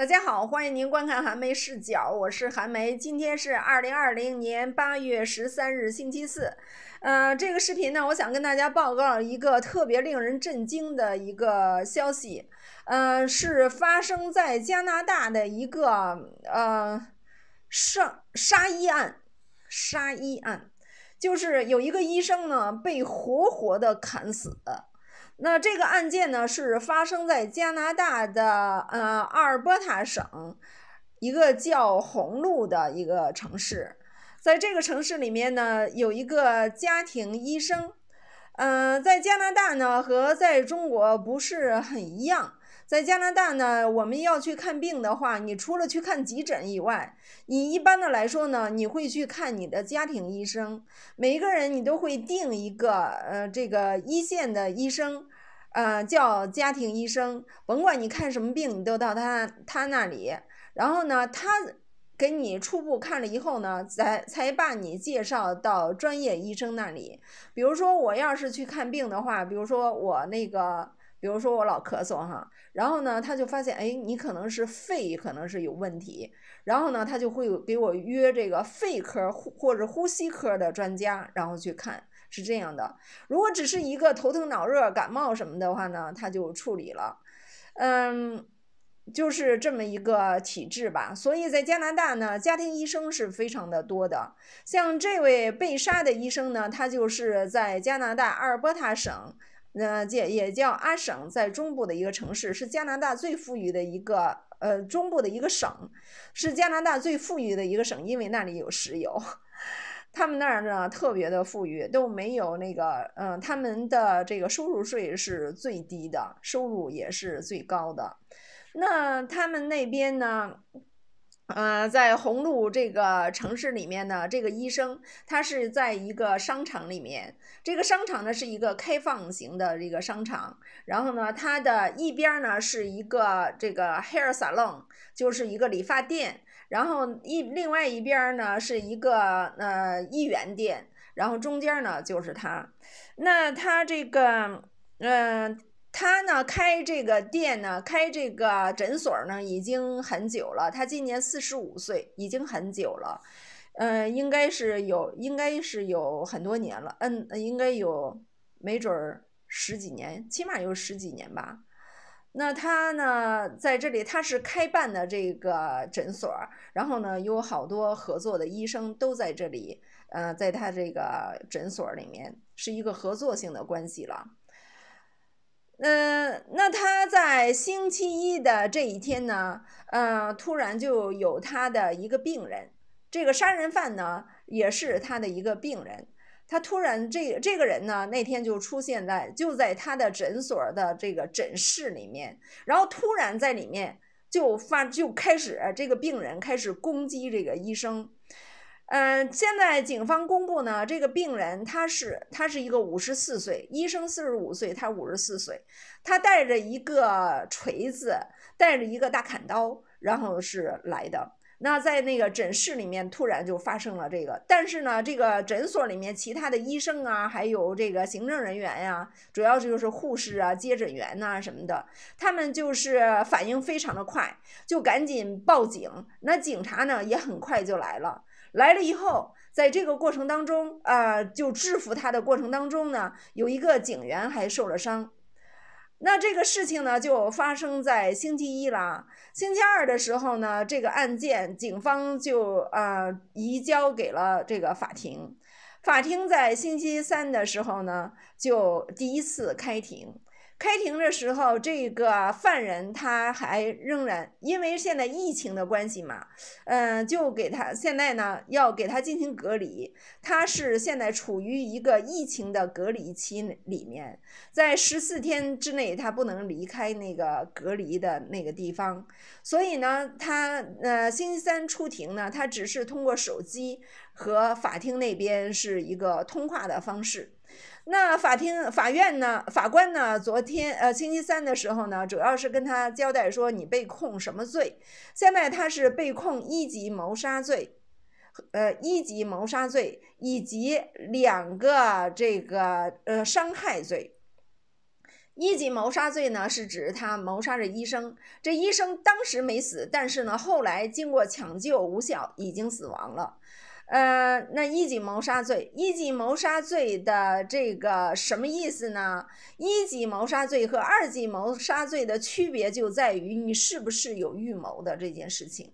大家好，欢迎您观看寒梅视角，我是寒梅。今天是二零二零年八月十三日，星期四。呃，这个视频呢，我想跟大家报告一个特别令人震惊的一个消息。呃，是发生在加拿大的一个呃杀杀医案，杀医案，就是有一个医生呢被活活的砍死。那这个案件呢，是发生在加拿大的呃阿尔伯塔省一个叫红鹿的一个城市，在这个城市里面呢，有一个家庭医生，嗯，在加拿大呢和在中国不是很一样。在加拿大呢，我们要去看病的话，你除了去看急诊以外，你一般的来说呢，你会去看你的家庭医生。每一个人你都会定一个呃，这个一线的医生，呃，叫家庭医生。甭管你看什么病，你都到他他那里。然后呢，他给你初步看了以后呢，才才把你介绍到专业医生那里。比如说我要是去看病的话，比如说我那个。比如说我老咳嗽哈，然后呢，他就发现哎，你可能是肺可能是有问题，然后呢，他就会给我约这个肺科或或者呼吸科的专家，然后去看是这样的。如果只是一个头疼脑热、感冒什么的话呢，他就处理了。嗯，就是这么一个体制吧。所以在加拿大呢，家庭医生是非常的多的。像这位被杀的医生呢，他就是在加拿大阿尔伯塔省。那也也叫阿省，在中部的一个城市，是加拿大最富裕的一个呃中部的一个省，是加拿大最富裕的一个省，因为那里有石油，他们那儿呢特别的富裕，都没有那个嗯，他们的这个收入税是最低的，收入也是最高的，那他们那边呢？呃，在红路这个城市里面呢，这个医生他是在一个商场里面。这个商场呢是一个开放型的这个商场，然后呢，它的一边呢是一个这个 hair salon，就是一个理发店，然后一另外一边呢是一个呃一元店，然后中间呢就是他。那他这个，嗯。他呢，开这个店呢，开这个诊所呢，已经很久了。他今年四十五岁，已经很久了，嗯，应该是有，应该是有很多年了，嗯，应该有，没准儿十几年，起码有十几年吧。那他呢，在这里，他是开办的这个诊所，然后呢，有好多合作的医生都在这里，嗯，在他这个诊所里面，是一个合作性的关系了。嗯，那他在星期一的这一天呢，呃，突然就有他的一个病人，这个杀人犯呢也是他的一个病人，他突然这这个人呢那天就出现在就在他的诊所的这个诊室里面，然后突然在里面就发就开始这个病人开始攻击这个医生。嗯，现在警方公布呢，这个病人他是他是一个五十四岁，医生四十五岁，他五十四岁，他带着一个锤子，带着一个大砍刀，然后是来的。那在那个诊室里面，突然就发生了这个。但是呢，这个诊所里面其他的医生啊，还有这个行政人员呀，主要就是护士啊、接诊员呐什么的，他们就是反应非常的快，就赶紧报警。那警察呢也很快就来了，来了以后，在这个过程当中啊，就制服他的过程当中呢，有一个警员还受了伤。那这个事情呢，就发生在星期一了。星期二的时候呢，这个案件警方就啊移交给了这个法庭。法庭在星期三的时候呢，就第一次开庭。开庭的时候，这个犯人他还仍然，因为现在疫情的关系嘛，嗯，就给他现在呢要给他进行隔离，他是现在处于一个疫情的隔离期里面，在十四天之内他不能离开那个隔离的那个地方，所以呢，他呃星期三出庭呢，他只是通过手机和法庭那边是一个通话的方式。那法庭、法院呢？法官呢？昨天，呃，星期三的时候呢，主要是跟他交代说，你被控什么罪？现在他是被控一级谋杀罪，呃，一级谋杀罪以及两个这个呃伤害罪。一级谋杀罪呢，是指他谋杀着医生。这医生当时没死，但是呢，后来经过抢救无效，已经死亡了。呃，那一级谋杀罪，一级谋杀罪的这个什么意思呢？一级谋杀罪和二级谋杀罪的区别就在于你是不是有预谋的这件事情。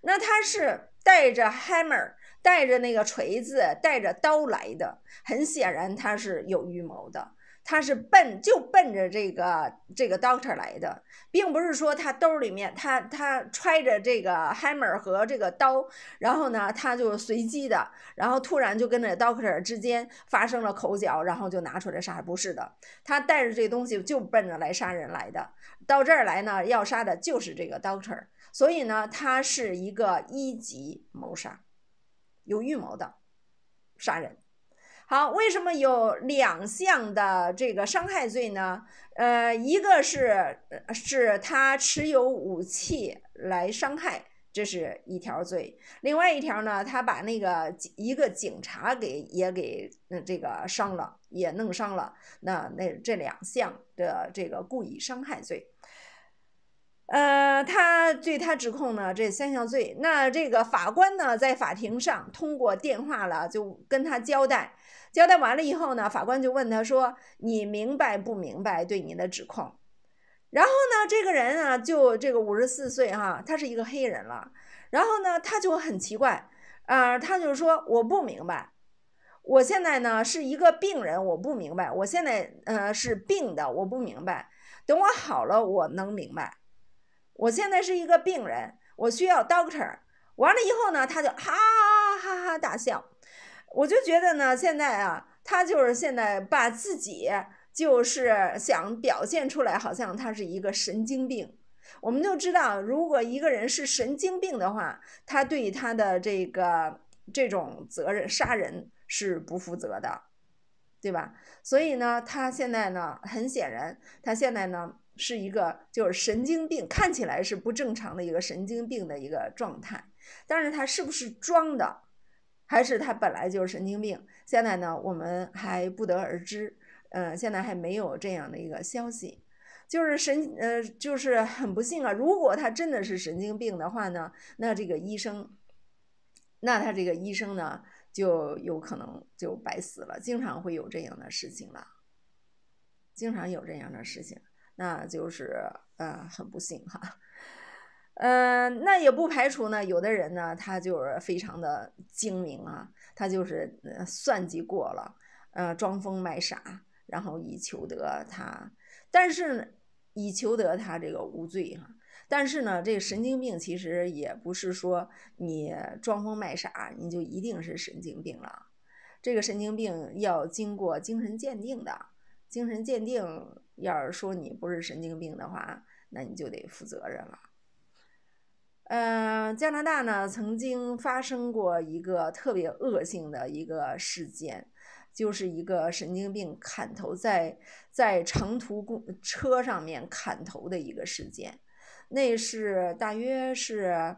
那他是带着 hammer，带着那个锤子，带着刀来的，很显然他是有预谋的。他是奔就奔着这个这个 doctor 来的，并不是说他兜里面他他揣着这个 hammer 和这个刀，然后呢他就随机的，然后突然就跟着 doctor 之间发生了口角，然后就拿出来杀，不是的。他带着这东西就奔着来杀人来的，到这儿来呢要杀的就是这个 doctor，所以呢他是一个一级谋杀，有预谋的杀人。好，为什么有两项的这个伤害罪呢？呃，一个是是他持有武器来伤害，这是一条罪；，另外一条呢，他把那个一个警察给也给嗯这个伤了，也弄伤了。那那这两项的这个故意伤害罪，呃，他对他指控呢这三项罪。那这个法官呢，在法庭上通过电话了，就跟他交代。交代完了以后呢，法官就问他说：“你明白不明白对您的指控？”然后呢，这个人啊，就这个五十四岁哈，他是一个黑人了。然后呢，他就很奇怪啊，他就说：“我不明白，我现在呢是一个病人，我不明白，我现在呃是病的，我不明白。等我好了，我能明白。我现在是一个病人，我需要 doctor。”完了以后呢，他就哈哈哈哈大笑。我就觉得呢，现在啊，他就是现在把自己就是想表现出来，好像他是一个神经病。我们就知道，如果一个人是神经病的话，他对他的这个这种责任杀人是不负责的，对吧？所以呢，他现在呢，很显然，他现在呢是一个就是神经病，看起来是不正常的一个神经病的一个状态。但是他是不是装的？还是他本来就是神经病，现在呢，我们还不得而知。嗯，现在还没有这样的一个消息，就是神，呃，就是很不幸啊。如果他真的是神经病的话呢，那这个医生，那他这个医生呢，就有可能就白死了。经常会有这样的事情了，经常有这样的事情，那就是呃，很不幸哈。嗯，那也不排除呢，有的人呢，他就是非常的精明啊，他就是算计过了，呃，装疯卖傻，然后以求得他，但是呢，以求得他这个无罪哈。但是呢，这个神经病其实也不是说你装疯卖傻你就一定是神经病了，这个神经病要经过精神鉴定的，精神鉴定要是说你不是神经病的话，那你就得负责任了。嗯，加拿大呢曾经发生过一个特别恶性的一个事件，就是一个神经病砍头在在长途公车上面砍头的一个事件，那是大约是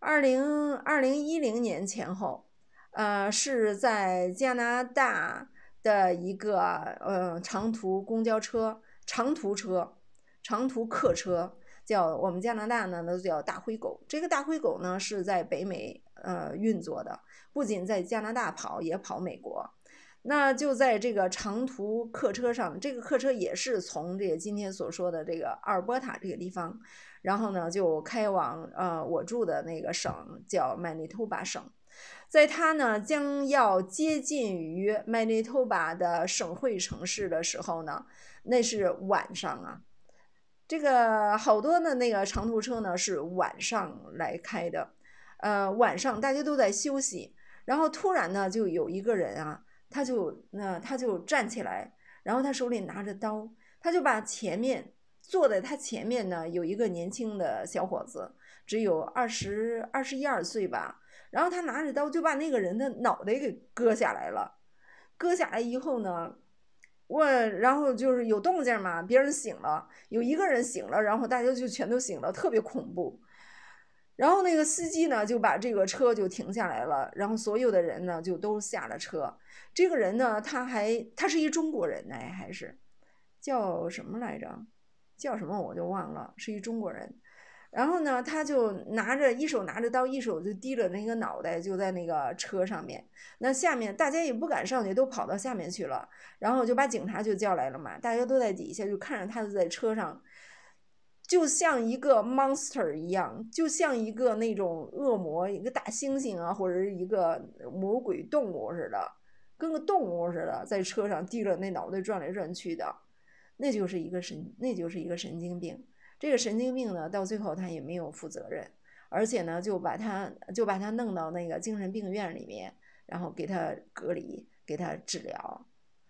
二零二零一零年前后，呃，是在加拿大的一个呃长途公交车、长途车、长途客车。叫我们加拿大呢，那叫大灰狗。这个大灰狗呢，是在北美呃运作的，不仅在加拿大跑，也跑美国。那就在这个长途客车上，这个客车也是从这个今天所说的这个阿尔伯塔这个地方，然后呢就开往呃我住的那个省叫曼尼托巴省。在它呢将要接近于曼尼托巴的省会城市的时候呢，那是晚上啊。这个好多呢，那个长途车呢是晚上来开的，呃，晚上大家都在休息，然后突然呢就有一个人啊，他就那他就站起来，然后他手里拿着刀，他就把前面坐在他前面呢有一个年轻的小伙子，只有二十二十一二岁吧，然后他拿着刀就把那个人的脑袋给割下来了，割下来以后呢。问，然后就是有动静嘛，别人醒了，有一个人醒了，然后大家就全都醒了，特别恐怖。然后那个司机呢就把这个车就停下来了，然后所有的人呢就都下了车。这个人呢，他还他是一中国人呢，还是叫什么来着？叫什么我就忘了，是一中国人。然后呢，他就拿着一手拿着刀，一手就提着那个脑袋，就在那个车上面。那下面大家也不敢上去，都跑到下面去了。然后就把警察就叫来了嘛。大家都在底下就看着他，就在车上，就像一个 monster 一样，就像一个那种恶魔，一个大猩猩啊，或者是一个魔鬼动物似的，跟个动物似的在车上提着那脑袋转来转去的。那就是一个神，那就是一个神经病。这个神经病呢，到最后他也没有负责任，而且呢，就把他就把他弄到那个精神病院里面，然后给他隔离，给他治疗。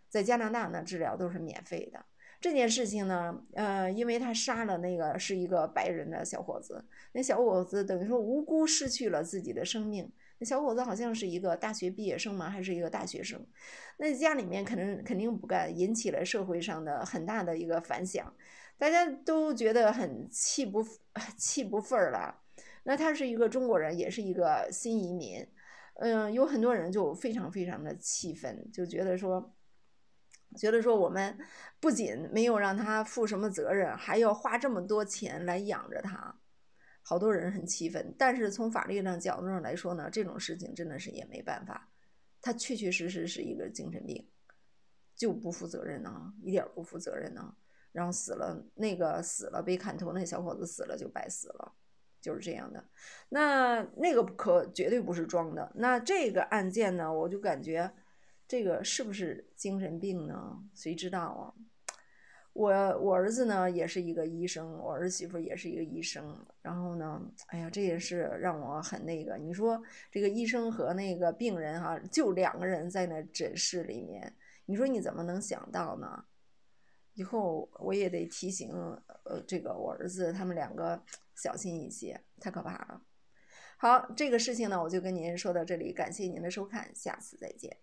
在加拿大呢，治疗都是免费的。这件事情呢，呃，因为他杀了那个是一个白人的小伙子，那小伙子等于说无辜失去了自己的生命。那小伙子好像是一个大学毕业生嘛，还是一个大学生？那家里面肯定肯定不干，引起了社会上的很大的一个反响。大家都觉得很气不气 不儿了，那他是一个中国人，也是一个新移民，嗯，有很多人就非常非常的气愤，就觉得说，觉得说我们不仅没有让他负什么责任，还要花这么多钱来养着他，好多人很气愤。但是从法律上角度上来说呢，这种事情真的是也没办法，他确确实实是一个精神病，就不负责任呢，一点不负责任呢。然后死了，那个死了被砍头那小伙子死了就白死了，就是这样的。那那个可绝对不是装的。那这个案件呢，我就感觉，这个是不是精神病呢？谁知道啊？我我儿子呢也是一个医生，我儿媳妇也是一个医生。然后呢，哎呀，这也是让我很那个。你说这个医生和那个病人哈，就两个人在那诊室里面，你说你怎么能想到呢？以后我也得提醒呃，这个我儿子他们两个小心一些，太可怕了。好，这个事情呢，我就跟您说到这里，感谢您的收看，下次再见。